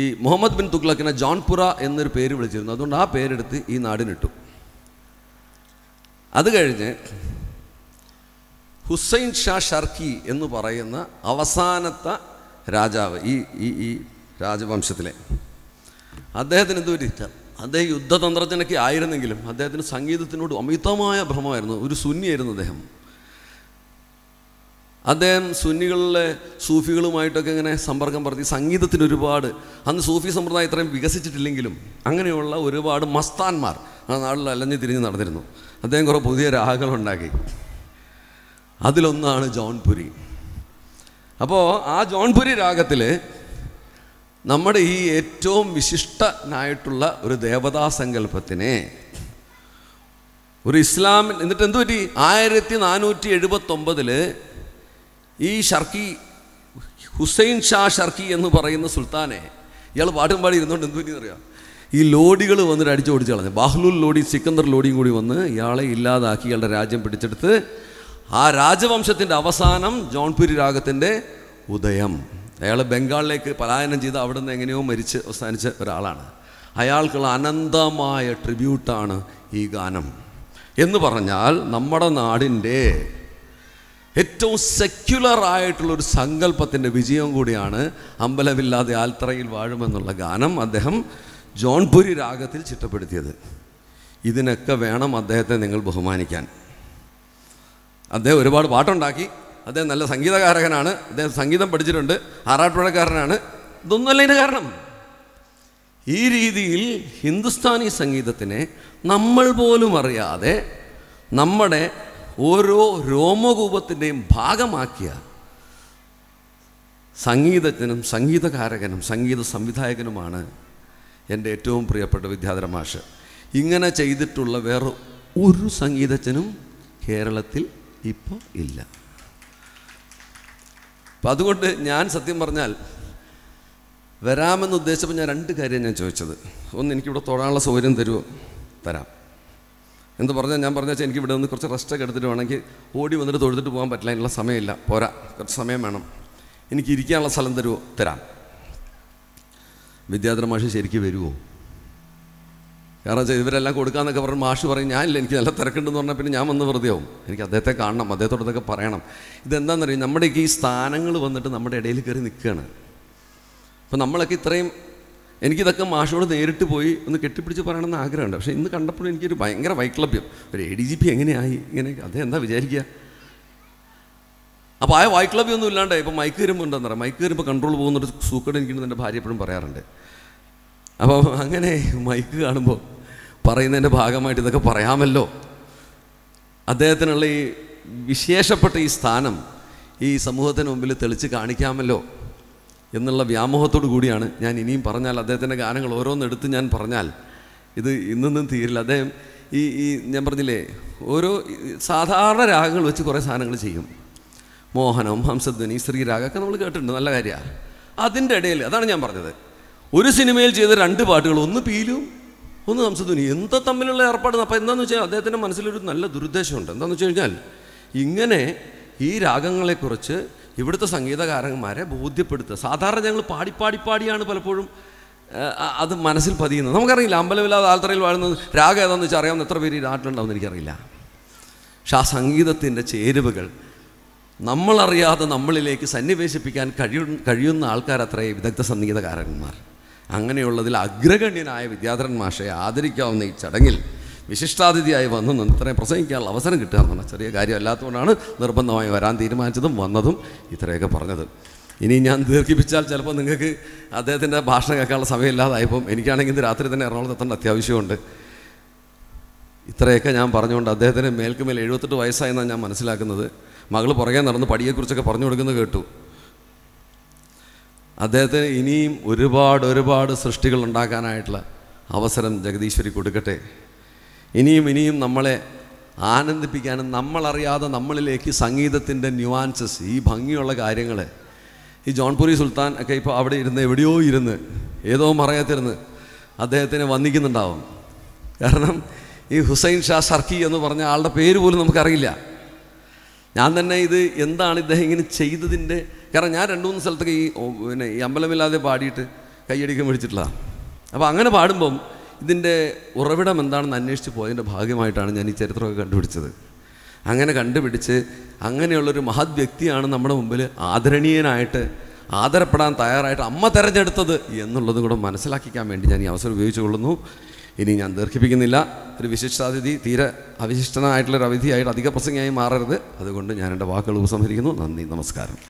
A: ഈ മുഹമ്മദ് ബിൻ തുഗ്ലക്കിനെ ജോൺപുറ എന്നൊരു പേര് വിളിച്ചിരുന്നു അതുകൊണ്ട് ആ പേരെടുത്ത് ഈ നാടിനിട്ടു അത് കഴിഞ്ഞ് ഹുസൈൻ ഷാ ഷർക്കി എന്ന് പറയുന്ന അവസാനത്തെ രാജാവ് ഈ ഈ രാജവംശത്തിലെ അദ്ദേഹത്തിന് ഒരു ഇഷ്ടം അദ്ദേഹം യുദ്ധതന്ത്രജ്ഞനൊക്കെ ആയിരുന്നെങ്കിലും അദ്ദേഹത്തിന് സംഗീതത്തിനോട് അമിതമായ ഭ്രമമായിരുന്നു ഒരു സുന്നിയായിരുന്നു അദ്ദേഹം അദ്ദേഹം സുന്നികളിലെ സൂഫികളുമായിട്ടൊക്കെ ഇങ്ങനെ സമ്പർക്കം പറഞ്ഞ് സംഗീതത്തിന് ഒരുപാട് അന്ന് സൂഫി സമ്പ്രദായം ഇത്രയും വികസിച്ചിട്ടില്ലെങ്കിലും അങ്ങനെയുള്ള ഒരുപാട് മസ്താന്മാർ ആ നാളിൽ അലഞ്ഞു തിരിഞ്ഞ് നടന്നിരുന്നു അദ്ദേഹം കുറേ പുതിയ രാഗങ്ങളുണ്ടാക്കി അതിലൊന്നാണ് ജോൺപുരി അപ്പോൾ ആ ജോൺപുരി രാഗത്തിൽ നമ്മുടെ ഈ ഏറ്റവും വിശിഷ്ടനായിട്ടുള്ള ഒരു ദേവതാ സങ്കല്പത്തിനെ ഒരു ഇസ്ലാമിൽ എന്നിട്ട് എന്തു പറ്റി ആയിരത്തി നാനൂറ്റി എഴുപത്തൊമ്പതിൽ ഈ ഷർക്കി ഹുസൈൻ ഷാ ഷർക്കി എന്ന് പറയുന്ന സുൽത്താനെ ഇയാൾ പാട്ടും പാടി ഇരുന്നുകൊണ്ട് എന്തു അറിയാം ഈ ലോഡികൾ വന്നിട്ട് അടിച്ചു ഓടിച്ചു കളഞ്ഞു ബാഹ്ലൂൽ ലോഡി സിക്കന്ദർ ലോഡിയും കൂടി വന്ന് ഇയാളെ ഇല്ലാതാക്കി ഇയാളുടെ രാജ്യം പിടിച്ചെടുത്ത് ആ രാജവംശത്തിൻ്റെ അവസാനം ജോൺപുരി രാഗത്തിൻ്റെ ഉദയം അയാൾ ബംഗാളിലേക്ക് പലായനം ചെയ്ത് അവിടെ നിന്ന് എങ്ങനെയോ മരിച്ച് അവസാനിച്ച ഒരാളാണ് അയാൾക്കുള്ള അനന്തമായ ട്രിബ്യൂട്ടാണ് ഈ ഗാനം എന്ന് പറഞ്ഞാൽ നമ്മുടെ നാടിൻ്റെ ഏറ്റവും സെക്യുലർ ഒരു സങ്കല്പത്തിൻ്റെ വിജയം കൂടിയാണ് അമ്പലമില്ലാതെ ആൽത്തറയിൽ വാഴുമെന്നുള്ള ഗാനം അദ്ദേഹം ജോൺപുരി രാഗത്തിൽ ചിട്ടപ്പെടുത്തിയത് ഇതിനൊക്കെ വേണം അദ്ദേഹത്തെ നിങ്ങൾ ബഹുമാനിക്കാൻ അദ്ദേഹം ഒരുപാട് പാട്ടുണ്ടാക്കി അദ്ദേഹം നല്ല സംഗീതകാരകനാണ് അദ്ദേഹം സംഗീതം പഠിച്ചിട്ടുണ്ട് ആറാട്ടുപുഴക്കാരനാണ് ഇതൊന്നുമല്ല ഇതിന് കാരണം ഈ രീതിയിൽ ഹിന്ദുസ്ഥാനി സംഗീതത്തിനെ നമ്മൾ പോലും അറിയാതെ നമ്മുടെ ഓരോ രോമകൂപത്തിൻ്റെയും ഭാഗമാക്കിയ സംഗീതജ്ഞനും സംഗീതകാരകനും സംഗീത സംവിധായകനുമാണ് എൻ്റെ ഏറ്റവും പ്രിയപ്പെട്ട വിദ്യാധര മാഷ് ഇങ്ങനെ ചെയ്തിട്ടുള്ള വേറെ ഒരു സംഗീതജ്ഞനും കേരളത്തിൽ ഇപ്പോൾ ഇല്ല അപ്പം അതുകൊണ്ട് ഞാൻ സത്യം പറഞ്ഞാൽ വരാമെന്ന് ഉദ്ദേശിച്ചപ്പോൾ ഞാൻ രണ്ട് കാര്യം ഞാൻ ചോദിച്ചത് ഒന്ന് എനിക്കിവിടെ തൊഴാനുള്ള സൗകര്യം തരുമോ തരാം എന്ന് പറഞ്ഞാൽ ഞാൻ പറഞ്ഞാൽ എനിക്ക് ഇവിടെ നിന്ന് കുറച്ച് റെസ്റ്റൊക്കെ എടുത്തിട്ട് വേണമെങ്കിൽ ഓടി വന്നിട്ട് തൊഴുതിട്ട് പോകാൻ പറ്റില്ല അതിനുള്ള സമയമില്ല പോരാ കുറച്ച് സമയം വേണം എനിക്ക് ഇരിക്കാനുള്ള സ്ഥലം തരുമോ തരാം വിദ്യാധര മാഷ് ശരിക്കും വരുമോ കാരണം വെച്ചാൽ ഇവരെല്ലാം കൊടുക്കാമെന്നൊക്കെ പറഞ്ഞ് മാഷ് പറയും ഞാനില്ല എനിക്ക് നല്ല തിരക്കുണ്ടെന്ന് പറഞ്ഞാൽ പിന്നെ ഞാൻ വന്ന് വെറുതെയാവും എനിക്ക് അദ്ദേഹത്തെ കാണണം അദ്ദേഹത്തോടൊക്കെ പറയണം ഇതെന്താണെന്നറിയും നമ്മുടെ ഈ സ്ഥാനങ്ങൾ വന്നിട്ട് നമ്മുടെ ഇടയിൽ കയറി നിൽക്കുകയാണ് അപ്പം നമ്മളൊക്കെ ഇത്രയും എനിക്കിതൊക്കെ മാഷോട് നേരിട്ട് പോയി ഒന്ന് കെട്ടിപ്പിടിച്ച് പറയണമെന്ന് ആഗ്രഹമുണ്ട് പക്ഷേ ഇന്ന് കണ്ടപ്പോഴും എനിക്കൊരു ഭയങ്കര വൈക്ലഭ്യം ഒരു എ ഡി ജി പി എങ്ങനെയായി ഇങ്ങനെ അദ്ദേഹം എന്താ വിചാരിക്കുക അപ്പോൾ ആ വൈക്ലഭ്യം ഒന്നും ഇല്ലാണ്ട് ഇപ്പോൾ മൈക്ക് വരുമ്പോൾ എന്താണെന്ന് പറയാം മൈക്ക് വരുമ്പോൾ കൺട്രോൾ പോകുന്നൊരു സൂക്കട് എനിക്കുണ്ടെന്ന് എൻ്റെ ഭാര്യ എപ്പോഴും പറയാറുണ്ട് അപ്പോൾ അങ്ങനെ മൈക്ക് കാണുമ്പോൾ പറയുന്നതിൻ്റെ ഭാഗമായിട്ട് ഇതൊക്കെ പറയാമല്ലോ അദ്ദേഹത്തിനുള്ള ഈ വിശേഷപ്പെട്ട ഈ സ്ഥാനം ഈ സമൂഹത്തിന് മുമ്പിൽ തെളിച്ച് കാണിക്കാമല്ലോ എന്നുള്ള വ്യാമോഹത്തോടു കൂടിയാണ് ഞാൻ ഇനിയും പറഞ്ഞാൽ അദ്ദേഹത്തിൻ്റെ ഗാനങ്ങൾ ഓരോന്നെടുത്ത് ഞാൻ പറഞ്ഞാൽ ഇത് ഇന്നൊന്നും തീരില്ല അദ്ദേഹം ഈ ഈ ഞാൻ പറഞ്ഞില്ലേ ഓരോ സാധാരണ രാഗങ്ങൾ വെച്ച് കുറേ സാധനങ്ങൾ ചെയ്യും മോഹനം ഹംസധ്വനി ശ്രീരാഗമൊക്കെ നമ്മൾ കേട്ടിട്ടുണ്ട് നല്ല കാര്യമാണ് അതിൻ്റെ ഇടയിൽ അതാണ് ഞാൻ പറഞ്ഞത് ഒരു സിനിമയിൽ ചെയ്ത രണ്ട് പാട്ടുകൾ ഒന്ന് പീലും ഒന്ന് സംശയം എന്താ തമ്മിലുള്ള ഏർപ്പാട് അപ്പോൾ എന്താണെന്ന് വെച്ചാൽ അദ്ദേഹത്തിൻ്റെ മനസ്സിലൊരു നല്ല ദുരുദ്ദേശമുണ്ട് എന്താണെന്ന് വെച്ച് കഴിഞ്ഞാൽ ഇങ്ങനെ ഈ രാഗങ്ങളെക്കുറിച്ച് ഇവിടുത്തെ സംഗീതകാരന്മാരെ ബോധ്യപ്പെടുത്തുക സാധാരണ ഞങ്ങൾ പാടി പാടി പാടിയാണ് പലപ്പോഴും അത് മനസ്സിൽ പതിയുന്നത് നമുക്കറിയില്ല അമ്പലമില്ലാതെ ആൽത്തറയിൽ വാഴുന്നത് രാഗം ഏതാണെന്ന് വെച്ചാൽ അറിയാവുന്ന എത്ര പേര് ഈ നാട്ടിലുണ്ടാവും എനിക്കറിയില്ല പക്ഷെ ആ സംഗീതത്തിൻ്റെ ചേരുവകൾ നമ്മളറിയാതെ നമ്മളിലേക്ക് സന്നിവേശിപ്പിക്കാൻ കഴിയും കഴിയുന്ന ആൾക്കാരത്രേ വിദഗ്ധ സംഗീതകാരന്മാർ അങ്ങനെയുള്ളതിൽ അഗ്രഗണ്യനായ വിദ്യാധരൻ ആദരിക്കാവുന്ന ഈ ചടങ്ങിൽ വിശിഷ്ടാതിഥിയായി വന്ന് നിത്രനെ പ്രസംഗിക്കാനുള്ള അവസരം കിട്ടുക എന്ന് പറഞ്ഞാൽ ചെറിയ കാര്യമല്ലാത്തതുകൊണ്ടാണ് നിർബന്ധമായി വരാൻ തീരുമാനിച്ചതും വന്നതും ഇത്രയൊക്കെ പറഞ്ഞത് ഇനി ഞാൻ ദീർഘിപ്പിച്ചാൽ ചിലപ്പോൾ നിങ്ങൾക്ക് അദ്ദേഹത്തിൻ്റെ ഭാഷണം കേൾക്കാനുള്ള സമയമില്ലാതായപ്പം എനിക്കാണെങ്കിൽ ഇന്ന് രാത്രി തന്നെ എറണാകുളത്ത് എത്തേണ്ട അത്യാവശ്യമുണ്ട് ഇത്രയൊക്കെ ഞാൻ പറഞ്ഞുകൊണ്ട് അദ്ദേഹത്തിന് മേൽക്കുമേൽ എഴുപത്തെട്ട് വയസ്സായെന്നാണ് ഞാൻ മനസ്സിലാക്കുന്നത് മകൾ പുറകെ നടന്ന് പടിയെക്കുറിച്ചൊക്കെ പറഞ്ഞു കൊടുക്കുന്നത് കേട്ടു അദ്ദേഹത്തിന് ഇനിയും ഒരുപാട് ഒരുപാട് സൃഷ്ടികൾ ഉണ്ടാക്കാനായിട്ടുള്ള അവസരം ജഗദീശ്വരി കൊടുക്കട്ടെ ഇനിയും ഇനിയും നമ്മളെ ആനന്ദിപ്പിക്കാനും നമ്മളറിയാതെ നമ്മളിലേക്ക് സംഗീതത്തിൻ്റെ ന്യൂവാൻസസ് ഈ ഭംഗിയുള്ള കാര്യങ്ങൾ ഈ ജോൺപുരി സുൽത്താൻ ഒക്കെ ഇപ്പോൾ അവിടെ ഇരുന്ന് എവിടെയോ ഇരുന്ന് ഏതോ മറയത്തിരുന്ന് അദ്ദേഹത്തിന് വന്നിക്കുന്നുണ്ടാവും കാരണം ഈ ഹുസൈൻ ഷാ സർക്കി എന്ന് പറഞ്ഞ ആളുടെ പേര് പോലും നമുക്കറിയില്ല ഞാൻ തന്നെ ഇത് എന്താണ് ഇദ്ദേഹം ഇങ്ങനെ ചെയ്തതിൻ്റെ കാരണം ഞാൻ രണ്ടു മൂന്ന് സ്ഥലത്തൊക്കെ ഈ പിന്നെ ഈ അമ്പലമില്ലാതെ പാടിയിട്ട് കൈയടിക്കാൻ മേടിച്ചിട്ടില്ല അപ്പോൾ അങ്ങനെ പാടുമ്പം ഇതിൻ്റെ ഉറവിടം എന്താണെന്ന് അന്വേഷിച്ച് പോയതിൻ്റെ ഭാഗ്യമായിട്ടാണ് ഞാൻ ഈ ചരിത്രമൊക്കെ കണ്ടുപിടിച്ചത് അങ്ങനെ കണ്ടുപിടിച്ച് അങ്ങനെയുള്ളൊരു മഹത് വ്യക്തിയാണ് നമ്മുടെ മുമ്പിൽ ആദരണീയനായിട്ട് ആദരപ്പെടാൻ തയ്യാറായിട്ട് അമ്മ തിരഞ്ഞെടുത്തത് എന്നുള്ളതും കൂടെ മനസ്സിലാക്കിക്കാൻ വേണ്ടി ഞാൻ ഈ അവസരം ഉപയോഗിച്ചു കൊള്ളുന്നു ഇനി ഞാൻ ദീർഘിപ്പിക്കുന്നില്ല ഒരു വിശിഷ്ടാതിഥി തീരെ അവിശിഷ്ടനായിട്ടുള്ളൊരു അവധിയായിട്ട് അധിക പ്രസംഗമായി മാറരുത് അതുകൊണ്ട് ഞാൻ എൻ്റെ വാക്കുകൾ ഉപസംഹരിക്കുന്നു നന്ദി നമസ്കാരം